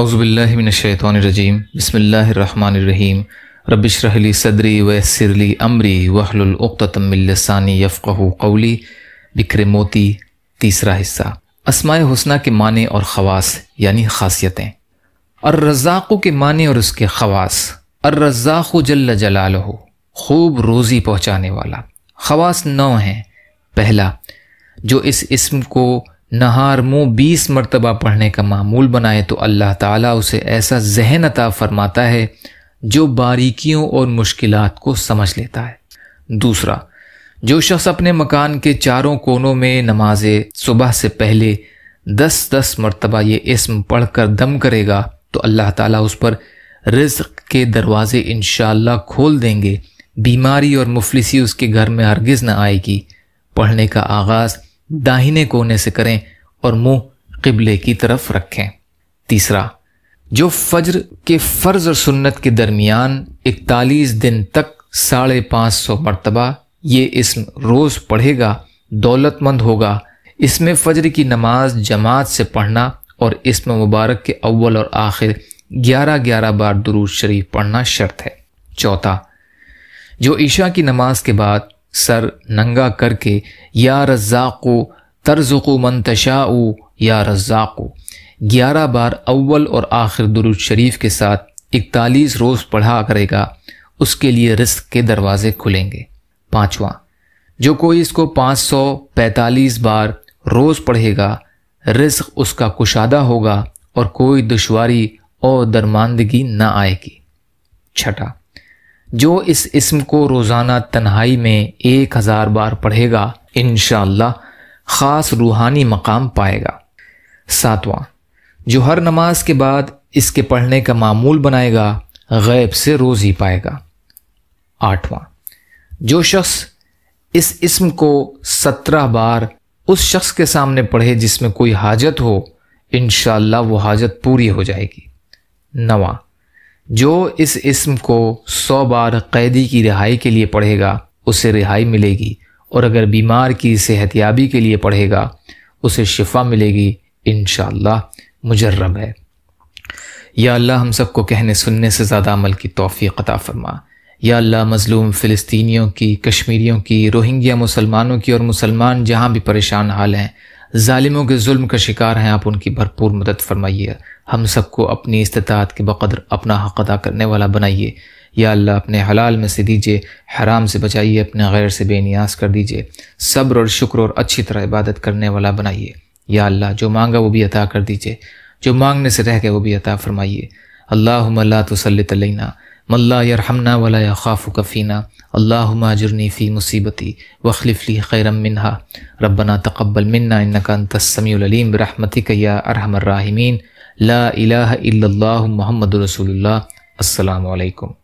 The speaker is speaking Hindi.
अउज़बिल्लिमिनशैतरजीम बसमीम रबिशरली सदरी वसरली अमरी वहलतमिलसानी यफ़्क़ कौली बिखरे मोती तीसरा हिस्सा असमाय हसना के माने और ख़वास यानी खासियतें और रज़ाक़ों के माने और उसके ख़वास और रज़ाक़ जल्ल जलाल हो खूब रोज़ी पहुँचाने वाला ख़वास नौ हैं पहला जो इस इसम को नहार मुँह बीस मरतबा पढ़ने का मामूल बनाए तो अल्लाह ताला उसे ऐसा जहन अता फरमाता है जो बारीकियों और मुश्किल को समझ लेता है दूसरा जो शख्स अपने मकान के चारों कोनों में नमाज सुबह से पहले दस दस मरतबा ये इसम पढ़ कर दम करेगा तो अल्लाह ताला उस पर रिज्क के दरवाज़े इन खोल देंगे बीमारी और मुफलिसी उसके घर में हरगिज़ न आएगी पढ़ने का आगाज़ दाहिने कोने से करें और मुंह किबले की तरफ रखें तीसरा जो फज्र के फ़र्ज और सुन्नत के दरमियान इकतालीस दिन तक साढ़े पांच सौ मरतबा ये इसम रोज़ पढ़ेगा दौलतमंद होगा इसमें फज्र की नमाज जमात से पढ़ना और इसमें मुबारक के अव्वल और आखिर ग्यारह ग्यारह बार दरूज शरीफ पढ़ना शर्त है चौथा जो ईशा की नमाज के बाद सर नंगा करके या रज़ाको तर्ज़को मंतशाओ या रज़ाको ग्यारह बार अव्वल और आखिर दुरुद शरीफ के साथ इकतालीस रोज़ पढ़ा करेगा उसके लिए रिस्क के दरवाजे खुलेंगे पाँचवा जो कोई इसको पाँच सौ पैंतालीस बार रोज़ पढ़ेगा रिस्क उसका कुशादा होगा और कोई दुशारी और दरमानदगी ना आएगी छठा जो इस इसम को रोज़ाना तन्हाई में एक हज़ार बार पढ़ेगा इन ख़ास रूहानी मकाम पाएगा सातवां जो हर नमाज के बाद इसके पढ़ने का मामूल बनाएगा गैब से रोज़ी पाएगा आठवां जो शख्स इस इसम को सत्रह बार उस शख्स के सामने पढ़े जिसमें कोई हाजत हो इन वो हाजत पूरी हो जाएगी नवा जो इस इसम को सौ बार कैदी की रिहाई के लिए पढ़ेगा उसे रिहाई मिलेगी और अगर बीमार की सेहतियाबी के लिए पढ़ेगा उसे शिफा मिलेगी इन मुजर्रब है या अल्लाह हम सबको कहने सुनने से ज़्यादा अमल की तोफ़ी कता फरमा या अल्लाह मज़लूम फ़िलिस्तीनियों की कश्मीरियों की रोहिंग्या मुसलमानों की और मुसलमान जहाँ भी परेशान हाल हैं ालिमों के जुल्म का शिकार हैं आप उनकी भरपूर मदद फरमाइए हम सबको अपनी इस्तात के बकदर अपना हक अदा करने वाला बनाइए या अल्लाह अपने हलाल में से दीजिए हराम से बचाइए अपने गैर से बेनियाज कर दीजिए सब्र और शुक्र और अच्छी तरह इबादत करने वाला बनाइए या अल्लाह जो मांगा वो भी अता कर दीजिए जो मांगने से रह गए वो भी अता फरमाइए अल्लाह ला तसलना मल्ला यरहमना वला ख़ाफ़ कफ़ीना अल्लाजुर्नी फ़ी मुसीबती वखलिफ़ली खैरम मिनहा रबना तकबल मन्ना इनकासमीम बरहमतिक या राहिमीन ला इलाह इल्लल्लाहु मुहम्मद रसूलुल्लाह अस्सलाम वालेकुम